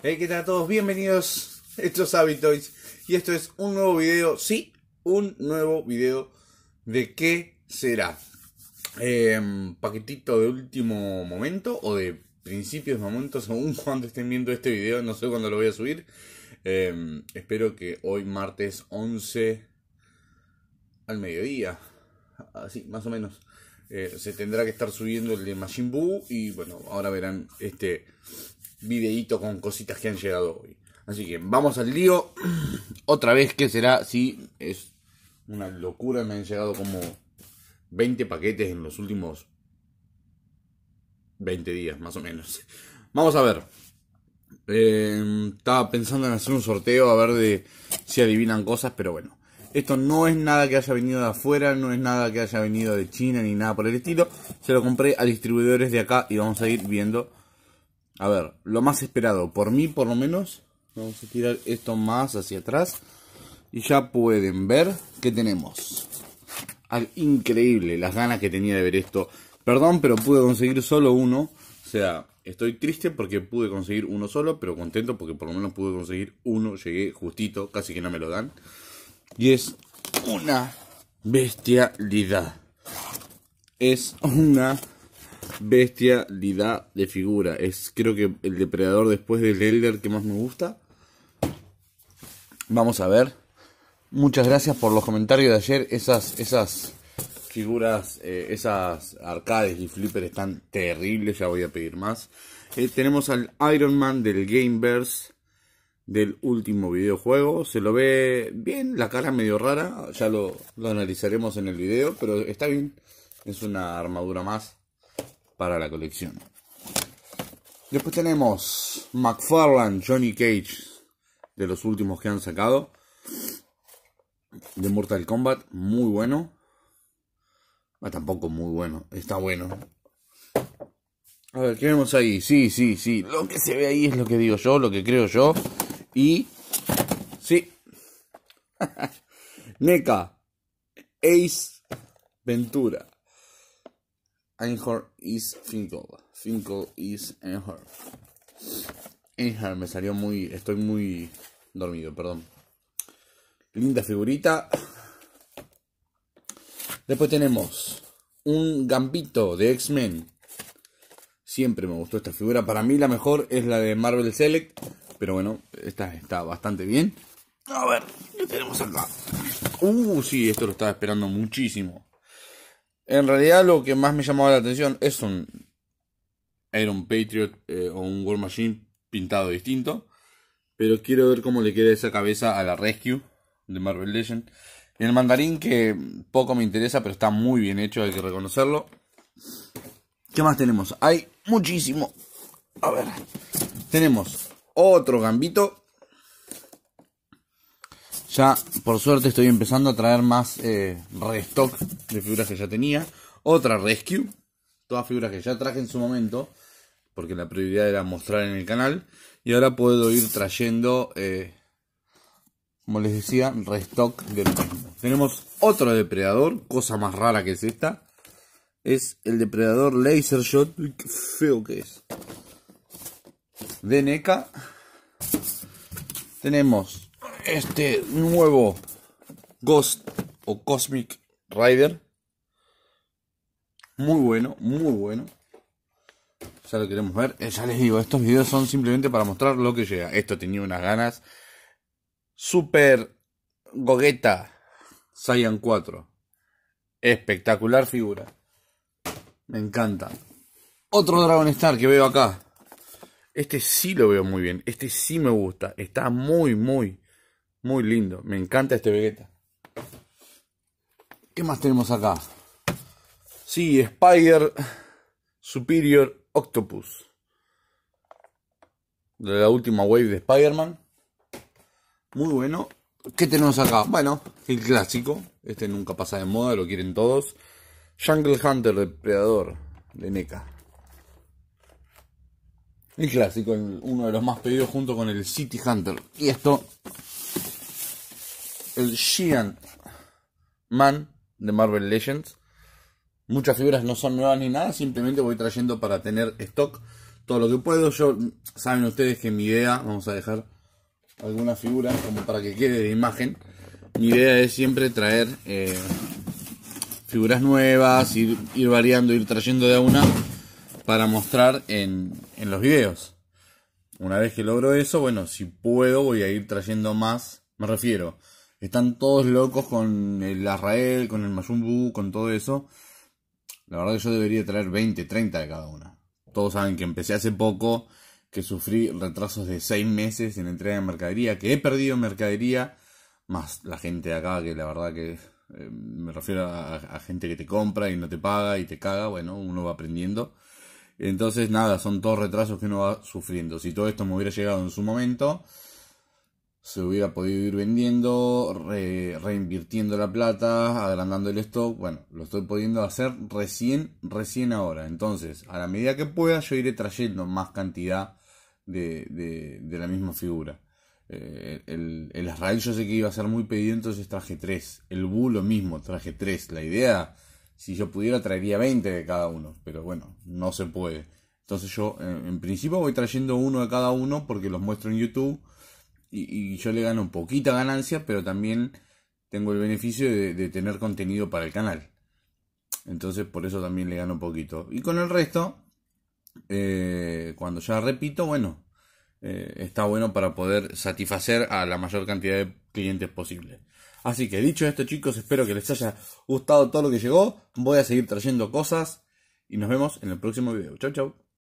Hey, ¿qué tal a todos? Bienvenidos a estos Habitoids. Y esto es un nuevo video, sí, un nuevo video de qué será. Em, paquetito de último momento o de principios de momento, según cuando estén viendo este video, no sé cuándo lo voy a subir. Em, espero que hoy martes 11 al mediodía, así más o menos, eh, se tendrá que estar subiendo el de Machine y bueno, ahora verán este videito con cositas que han llegado hoy. Así que vamos al lío. Otra vez, que será? Sí, es una locura. Me han llegado como 20 paquetes en los últimos 20 días, más o menos. Vamos a ver. Em, estaba pensando en hacer un sorteo, a ver de si adivinan cosas, pero bueno. Esto no es nada que haya venido de afuera, no es nada que haya venido de China ni nada por el estilo. Se lo compré a distribuidores de acá y vamos a ir viendo a ver, lo más esperado, por mí por lo menos. Vamos a tirar esto más hacia atrás. Y ya pueden ver que tenemos. Al increíble, las ganas que tenía de ver esto. Perdón, pero pude conseguir solo uno. O sea, estoy triste porque pude conseguir uno solo, pero contento porque por lo menos pude conseguir uno. Llegué justito, casi que no me lo dan. Y es una bestialidad. Es una bestialidad de figura. Es creo que el depredador después del Elder que más me gusta. Vamos a ver. Muchas gracias por los comentarios de ayer. Esas, esas figuras, eh, esas arcades y flippers están terribles. Ya voy a pedir más. Eh, tenemos al Iron Man del Gameverse del último videojuego. Se lo ve bien, la cara medio rara. Ya lo analizaremos en el video, pero está bien. Es una armadura más para la colección. Después tenemos McFarland Johnny Cage, de los últimos que han sacado. De Mortal Kombat, muy bueno. Ah, tampoco muy bueno, está bueno. A ver, ¿qué vemos ahí? Sí, sí, sí. Lo que se ve ahí es lo que digo yo, lo que creo yo. Y... Sí. NECA. Ace Ventura. Einhorn is Finkel. Finkel is Einhorn. Einhorn me salió muy. Estoy muy dormido, perdón. Linda figurita. Después tenemos un gambito de X-Men. Siempre me gustó esta figura. Para mí la mejor es la de Marvel Select. Pero bueno, esta está bastante bien. A ver, ¿qué tenemos acá? Uh, sí, esto lo estaba esperando muchísimo. En realidad lo que más me llamaba la atención es un... Iron Patriot eh, o un War Machine pintado distinto. Pero quiero ver cómo le queda esa cabeza a la Rescue de Marvel Legend. el mandarín que poco me interesa, pero está muy bien hecho, hay que reconocerlo. ¿Qué más tenemos? Hay muchísimo. A ver. Tenemos otro gambito. Ya, por suerte, estoy empezando a traer más eh, restock de figuras que ya tenía. Otra Rescue. Todas figuras que ya traje en su momento. Porque la prioridad era mostrar en el canal. Y ahora puedo ir trayendo, eh, como les decía, restock del mismo. Tenemos otro depredador, cosa más rara que es esta. Es el depredador Laser Shot. qué feo que es. De NECA. Tenemos este nuevo Ghost o Cosmic Rider. Muy bueno, muy bueno. Ya lo queremos ver. Eh, ya les digo, estos videos son simplemente para mostrar lo que llega. Esto tenía unas ganas. Super Gogeta Saiyan 4. Espectacular figura. Me encanta. Otro Dragon Star que veo acá. Este sí lo veo muy bien. Este sí me gusta. Está muy, muy, muy lindo. Me encanta este Vegeta. ¿Qué más tenemos acá? Sí, Spider Superior Octopus. De la última wave de Spider-Man. Muy bueno. ¿Qué tenemos acá? Bueno, el clásico. Este nunca pasa de moda, lo quieren todos. Jungle Hunter, Depredador, de NECA. El clásico, uno de los más pedidos junto con el City Hunter. Y esto el Giant Man de Marvel Legends. Muchas figuras no son nuevas ni nada, simplemente voy trayendo para tener stock todo lo que puedo. Yo saben ustedes que mi idea, vamos a dejar algunas figuras como para que quede de imagen. Mi idea es siempre traer eh, figuras nuevas, ir, variando, ir trayendo de a una para mostrar en, en los videos. Una vez que logro eso, bueno, si puedo voy a ir trayendo más. Me refiero, están todos locos con el israel con el Mayumbu, con todo eso. La verdad que yo debería traer 20, 30 de cada una. Todos saben que empecé hace poco, que sufrí retrasos de 6 meses en entrega de mercadería, que he perdido mercadería, más la gente acá que la verdad que eh, me refiero a, a gente que te compra y no te paga y te caga, bueno, uno va aprendiendo. Entonces, nada, son todos retrasos que uno va sufriendo. Si todo esto me hubiera llegado en su momento, se hubiera podido ir vendiendo, reinvirtiendo la plata, agrandando el stock. Bueno, lo estoy pudiendo hacer recién, recién ahora. Entonces, a la medida que pueda, yo iré trayendo más cantidad de, la misma figura. Eh, el, el Israel yo sé que iba a ser muy pedido, entonces traje tres. El lo mismo, traje tres. La idea, si yo pudiera, traería 20 de cada uno. Pero bueno, no se puede. Entonces yo, eh, en principio, voy trayendo uno de cada uno porque los muestro en YouTube y, yo le gano poquita ganancia, pero también tengo el beneficio de, tener contenido para el canal. Entonces por eso también le gano poquito. Y con el resto, eh, cuando ya repito, bueno, eh, está bueno para poder satisfacer a la mayor cantidad de clientes posible. Así que dicho esto chicos, espero que les haya gustado todo lo que llegó. Voy a seguir trayendo cosas y nos vemos en el próximo video. Chau chau.